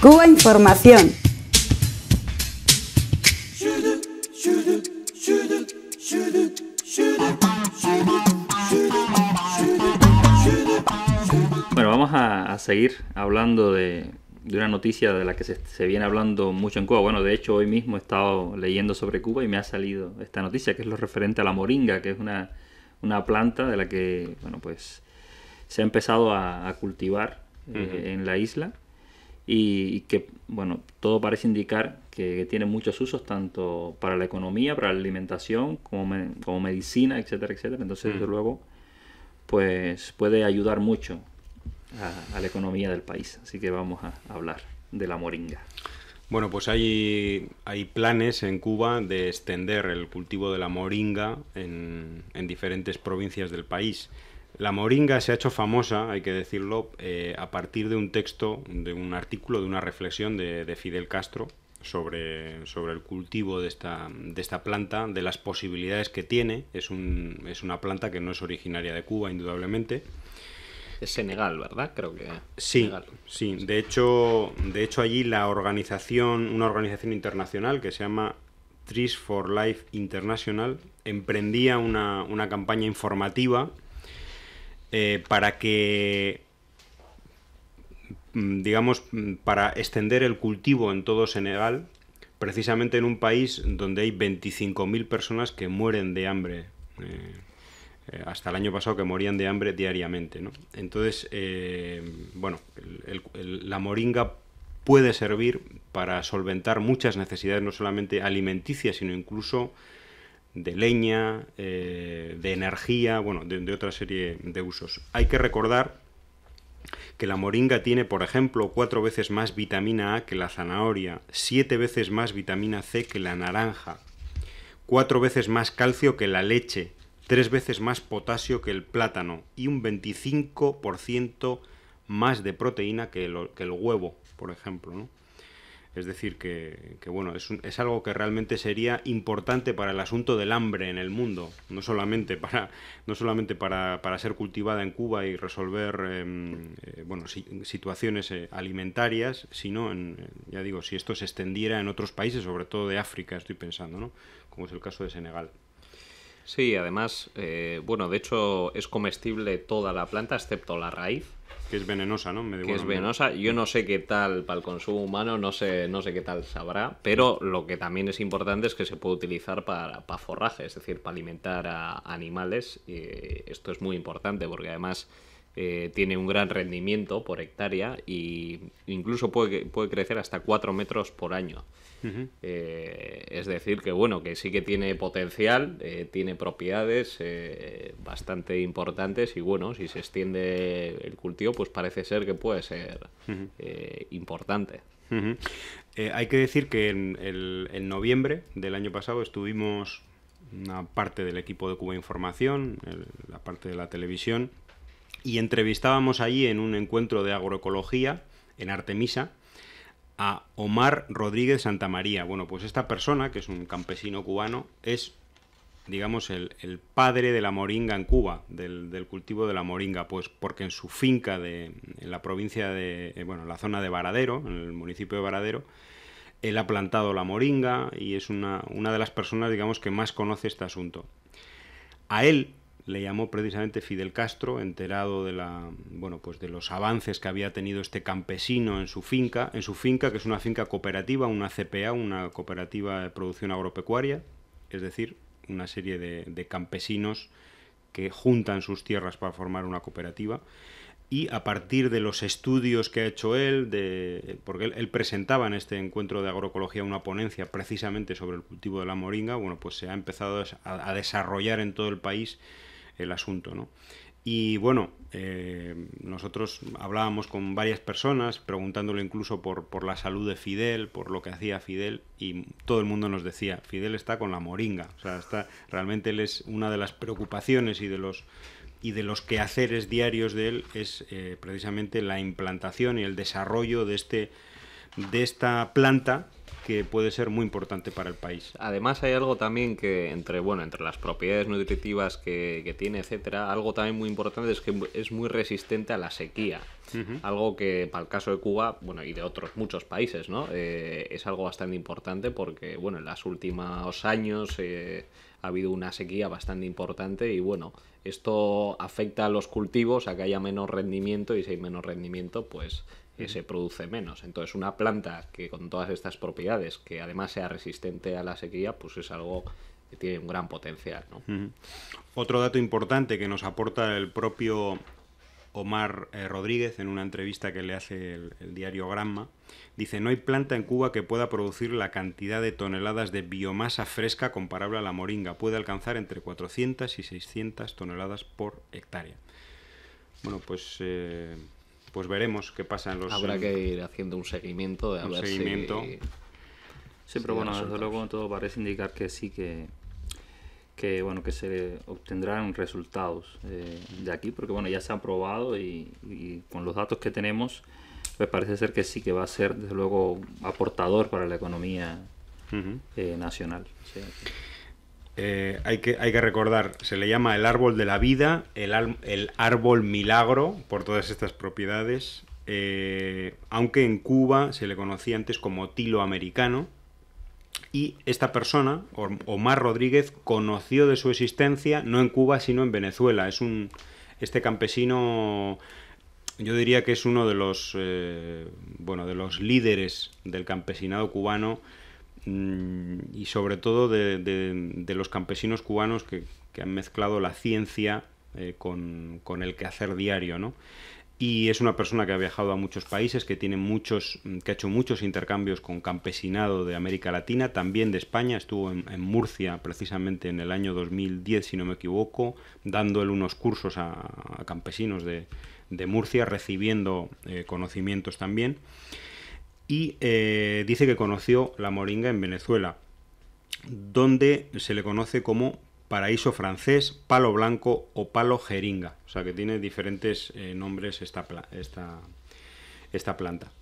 Cuba Información. Bueno, vamos a, seguir hablando de, una noticia de la que se, viene hablando mucho en Cuba. Bueno, de hecho hoy mismo he estado leyendo sobre Cuba y me ha salido esta noticia que es lo referente a la moringa, que es una, planta de la que, bueno, pues se ha empezado a, cultivar eh, en la isla y que, bueno, todo parece indicar que, tiene muchos usos, tanto para la economía, para la alimentación, como, medicina, etcétera, etcétera. Entonces, desde mm. luego, pues puede ayudar mucho a, la economía del país. Así que vamos a hablar de la moringa. Bueno, pues hay, hay planes en Cuba de extender el cultivo de la moringa en, en diferentes provincias del país. La moringa se ha hecho famosa, hay que decirlo, eh, a partir de un texto, de un artículo, de una reflexión de, Fidel Castro sobre, sobre el cultivo de esta, de esta, planta, de las posibilidades que tiene. Es, es, una planta que no es originaria de Cuba, indudablemente. Es Senegal, ¿verdad? Creo que. Sí, sí. De hecho, de hecho, allí la organización, una organización internacional que se llama Trees for Life International, emprendía una, una campaña informativa eh, para que mm, digamos, mm, para extender el cultivo en todo Senegal, precisamente en un país donde hay 25.000 personas que mueren de hambre. Eh, eh, hasta el año pasado que morían de hambre diariamente. ¿no? Entonces, bueno, la moringa puede servir para solventar muchas necesidades, no solamente alimenticias, sino incluso de leña, eh, de energía, bueno, de, otra serie de usos. Hay que recordar que la moringa tiene, por ejemplo, cuatro veces más vitamina A que la zanahoria, siete veces más vitamina C que la naranja, cuatro veces más calcio que la leche, tres veces más potasio que el plátano y un 25% más de proteína que el, que el huevo, por ejemplo. ¿no? Es decir, que, bueno, es, algo que realmente sería importante para el asunto del hambre en el mundo, no solamente para, no solamente para, ser cultivada en Cuba y resolver em, eh, bueno, situaciones eh, alimentarias, sino, en, ya digo, si esto se extendiera en otros países, sobre todo de África, estoy pensando, ¿no? como es el caso de Senegal. Sí, además, eh, bueno, de hecho es comestible toda la planta excepto la raíz, que es venenosa, ¿no? Me que es venenosa. Yo no sé qué tal para el consumo humano, no sé, no sé qué tal sabrá, pero lo que también es importante es que se puede utilizar para, para forraje, es decir, para alimentar a animales. Y esto es muy importante porque además eh, tiene un gran rendimiento por hectárea e incluso puede, puede crecer hasta 4 metros por año. Eh, es decir, que bueno, que sí que tiene potencial, eh, tiene propiedades bastante importantes y bueno, si se extiende el cultivo, pues parece ser que puede ser importante. hay que decir que en, el, noviembre del año pasado estuvimos una parte del equipo de Cuba Información, la parte de la televisión, y entrevistábamos allí en un encuentro de agroecología en Artemisa a Omar Rodríguez Santamaría. Bueno, pues esta persona, que es un campesino cubano, es, digamos, el, padre de la moringa en Cuba, del, cultivo de la moringa, pues porque en su finca de en la provincia de, eh, bueno, en la zona de Varadero, en el municipio de Varadero, él ha plantado la moringa y es una, una de las personas, digamos, que más conoce este asunto. A él le llamó precisamente Fidel Castro, enterado de la bueno, pues de los avances que había tenido este campesino en su finca, en su finca, que es una finca cooperativa, una CPA, una cooperativa de producción agropecuaria, es decir, una serie de, campesinos que juntan sus tierras para formar una cooperativa. Y a partir de los estudios que ha hecho él, de, porque él, presentaba en este encuentro de agroecología una ponencia precisamente sobre el cultivo de la moringa, bueno, pues se ha empezado a desarrollar en todo el país el asunto. ¿no? Y bueno, eh, nosotros hablábamos con varias personas, preguntándole incluso por, la salud de Fidel, por lo que hacía Fidel, y todo el mundo nos decía, Fidel está con la moringa, o sea, está, realmente él es una de las preocupaciones y de los y de los quehaceres diarios de él es eh, precisamente la implantación y el desarrollo de este de esta planta que puede ser muy importante para el país. Además hay algo también que entre, bueno, entre las propiedades nutritivas que, que tiene, etcétera, algo también muy importante es que es muy resistente a la sequía. Algo que para el caso de Cuba, bueno, y de otros muchos países, ¿no? Eh, es algo bastante importante porque, bueno, en los últimos años eh, ha habido una sequía bastante importante y, bueno, esto afecta a los cultivos, a que haya menos rendimiento y si hay menos rendimiento, pues eh, se produce menos. Entonces, una planta que con todas estas propiedades, que además sea resistente a la sequía, pues es algo que tiene un gran potencial. Otro dato importante que nos aporta el propio Omar eh, Rodríguez en una entrevista que le hace el, diario Granma. Dice, no hay planta en Cuba que pueda producir la cantidad de toneladas de biomasa fresca comparable a la moringa. Puede alcanzar entre 400 y 600 toneladas por hectárea. Bueno, pues... Eh, pues veremos qué pasa en los... Habrá que ir haciendo un seguimiento de seguimiento. Sí, pero bueno, desde luego todo parece indicar que sí que, que bueno que se obtendrán resultados eh, de aquí porque bueno ya se ha probado y, con los datos que tenemos me pues parece ser que sí que va a ser desde luego aportador para la economía eh, nacional eh, hay, que, hay que recordar, se le llama el árbol de la vida, el, el árbol milagro, por todas estas propiedades, aunque en Cuba se le conocía antes como tilo americano, y esta persona, Omar Rodríguez, conoció de su existencia no en Cuba, sino en Venezuela. Es un este campesino yo diría que es uno de los eh, bueno, de los líderes del campesinado cubano mm, y sobre todo de, los campesinos cubanos que, han mezclado la ciencia eh, con, con, el quehacer diario, ¿no? y es una persona que ha viajado a muchos países, que tiene muchos, mm, que ha hecho muchos intercambios con campesinado de América Latina, también de España, estuvo en, Murcia precisamente en el año 2010, si no me equivoco, dando él unos cursos a, campesinos de, Murcia, recibiendo eh, conocimientos también. Y eh, dice que conoció la moringa en Venezuela, donde se le conoce como paraíso francés, palo blanco o palo jeringa. O sea que tiene diferentes eh, nombres esta, esta, esta planta.